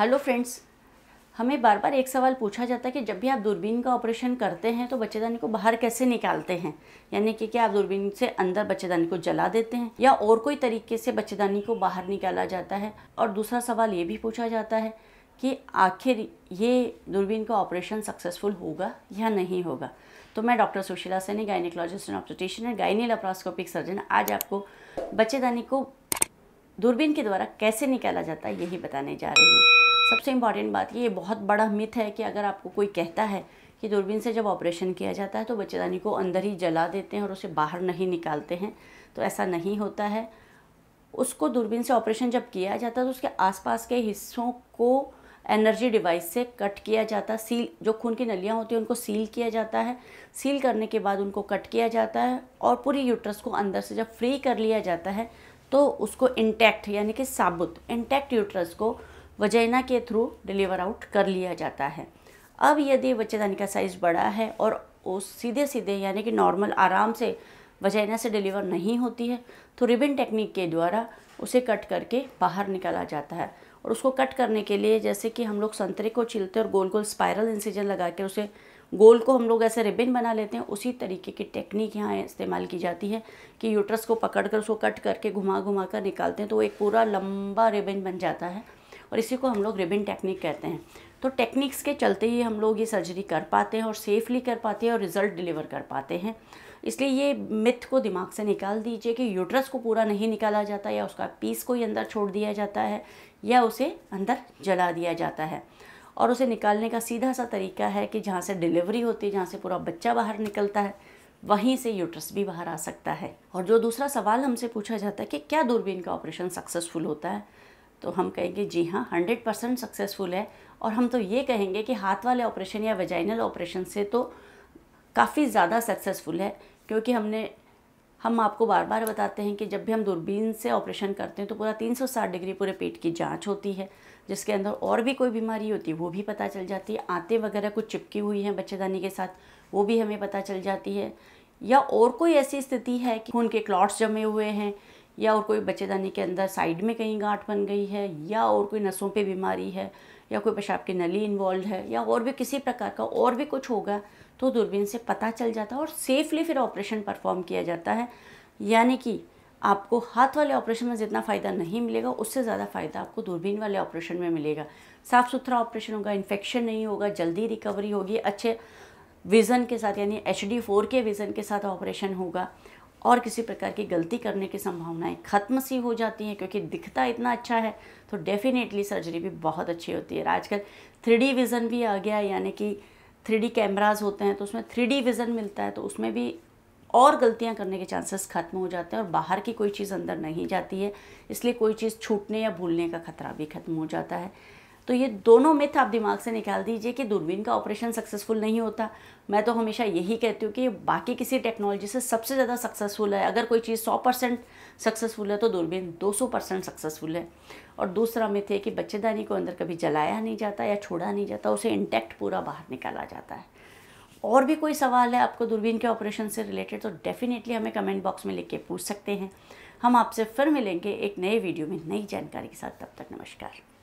hello friends हमें बार बार एक सवाल पूछा जाता है कि जब भी आप दूरबीन का ऑपरेशन करते हैं तो बच्चेदानी को बाहर कैसे निकालते हैं यानी कि क्या आप दूरबीन से अंदर बच्चेदानी को जला देते हैं या और कोई तरीके से बच्चेदानी को बाहर निकाला जाता है और दूसरा सवाल ये भी पूछा जाता है कि आखिर ये दूरबीन का ऑपरेशन सक्सेसफुल होगा या नहीं होगा तो मैं doctor Sushila Saini gynaecologist and obstetrician and gynae laparoscopic surgeon आज आपको बच्चेदानी को दूरबीन के द्वारा कैसे निकाला जाता है यही बताने जा रही हूँ सबसे इम्पॉर्टेंट बात ये बहुत बड़ा मिथ है कि अगर आपको कोई कहता है कि दूरबीन से जब ऑपरेशन किया जाता है तो बच्चेदानी को अंदर ही जला देते हैं और उसे बाहर नहीं निकालते हैं तो ऐसा नहीं होता है उसको दूरबीन से ऑपरेशन जब किया जाता है तो उसके आसपास के हिस्सों को एनर्जी डिवाइस से कट किया जाता है सील जो खून की नलियाँ होती हैं उनको सील किया जाता है सील करने के बाद उनको कट किया जाता है और पूरी यूट्रस को अंदर से जब फ्री कर लिया जाता है तो उसको इंटैक्ट यानी कि साबुत इंटैक्ट यूट्रस को वजैना के थ्रू डिलीवर आउट कर लिया जाता है अब यदि बच्चेदानी का साइज़ बड़ा है और उस सीधे सीधे यानी कि नॉर्मल आराम से वजैना से डिलीवर नहीं होती है तो रिबन टेक्निक के द्वारा उसे कट करके बाहर निकाला जाता है और उसको कट करने के लिए जैसे कि हम लोग संतरे को छिलते और गोल गोल स्पायरल इंसिजन लगा के उसे गोल को हम लोग ऐसे रिबन बना लेते हैं उसी तरीके की टेक्निक यहाँ इस्तेमाल की जाती है कि यूट्रस को पकड़ कर उसको कट करके घुमा घुमा कर निकालते हैं तो वो एक पूरा लंबा रिबन बन जाता है और इसी को हम लोग रिबिन टेक्निक कहते हैं तो टेक्निक्स के चलते ही हम लोग ये सर्जरी कर पाते हैं और सेफली कर पाते हैं और रिज़ल्ट डिलीवर कर पाते हैं इसलिए ये मिथ को दिमाग से निकाल दीजिए कि यूट्रस को पूरा नहीं निकाला जाता या उसका पीस को ही अंदर छोड़ दिया जाता है या उसे अंदर जला दिया जाता है और उसे निकालने का सीधा सा तरीका है कि जहाँ से डिलीवरी होती है जहाँ से पूरा बच्चा बाहर निकलता है वहीं से यूट्रस भी बाहर आ सकता है और जो दूसरा सवाल हमसे पूछा जाता है कि क्या दूरबीन का ऑपरेशन सक्सेसफुल होता है तो हम कहेंगे जी हाँ हंड्रेड परसेंट सक्सेसफुल है और हम तो ये कहेंगे कि हाथ वाले ऑपरेशन या वेजाइनल ऑपरेशन से तो काफ़ी ज़्यादा सक्सेसफुल है क्योंकि हमने हम आपको बार बार बताते हैं कि जब भी हम दूरबीन से ऑपरेशन करते हैं तो पूरा 360 डिग्री पूरे पेट की जांच होती है जिसके अंदर और भी कोई बीमारी होती है वो भी पता चल जाती है आते वगैरह कुछ चिपकी हुई हैं बच्चेदानी के साथ वो भी हमें पता चल जाती है या और कोई ऐसी स्थिति है कि खून के क्लॉट्स जमे हुए हैं या और कोई बच्चेदानी के अंदर साइड में कहीं गांठ बन गई है या और कोई नसों पे बीमारी है या कोई पेशाब की नली इन्वॉल्व है या और भी किसी प्रकार का और भी कुछ होगा तो दूरबीन से पता चल जाता है और सेफली फिर ऑपरेशन परफॉर्म किया जाता है यानी कि आपको हाथ वाले ऑपरेशन में जितना फ़ायदा नहीं मिलेगा उससे ज़्यादा फ़ायदा आपको दूरबीन वाले ऑपरेशन में मिलेगा साफ़ सुथरा ऑपरेशन होगा इन्फेक्शन नहीं होगा जल्दी रिकवरी होगी अच्छे विज़न के साथ यानी H D four K vision के साथ ऑपरेशन होगा और किसी प्रकार की गलती करने की संभावनाएं ख़त्म सी हो जाती हैं क्योंकि दिखता इतना अच्छा है तो डेफिनेटली सर्जरी भी बहुत अच्छी होती है आजकल थ्री विज़न भी आ गया यानी कि थ्री कैमराज होते हैं तो उसमें थ्री विज़न मिलता है तो उसमें भी और गलतियां करने के चांसेस ख़त्म हो जाते हैं और बाहर की कोई चीज़ अंदर नहीं जाती है इसलिए कोई चीज़ छूटने या भूलने का खतरा भी ख़त्म हो जाता है तो ये दोनों मिथ आप दिमाग से निकाल दीजिए कि दूरबीन का ऑपरेशन सक्सेसफुल नहीं होता मैं तो हमेशा यही कहती हूँ कि बाकी किसी टेक्नोलॉजी से सबसे ज़्यादा सक्सेसफुल है अगर कोई चीज़ 100 परसेंट सक्सेसफुल है तो दूरबीन 200 परसेंट सक्सेसफुल है और दूसरा मिथ है कि बच्चेदानी को अंदर कभी जलाया नहीं जाता या छोड़ा नहीं जाता उसे इंटैक्ट पूरा बाहर निकाला जाता है और भी कोई सवाल है आपको दूरबीन के ऑपरेशन से रिलेटेड तो डेफ़िनेटली हमें कमेंट बॉक्स में लिख के पूछ सकते हैं हम आपसे फिर मिलेंगे एक नए वीडियो में नई जानकारी के साथ तब तक नमस्कार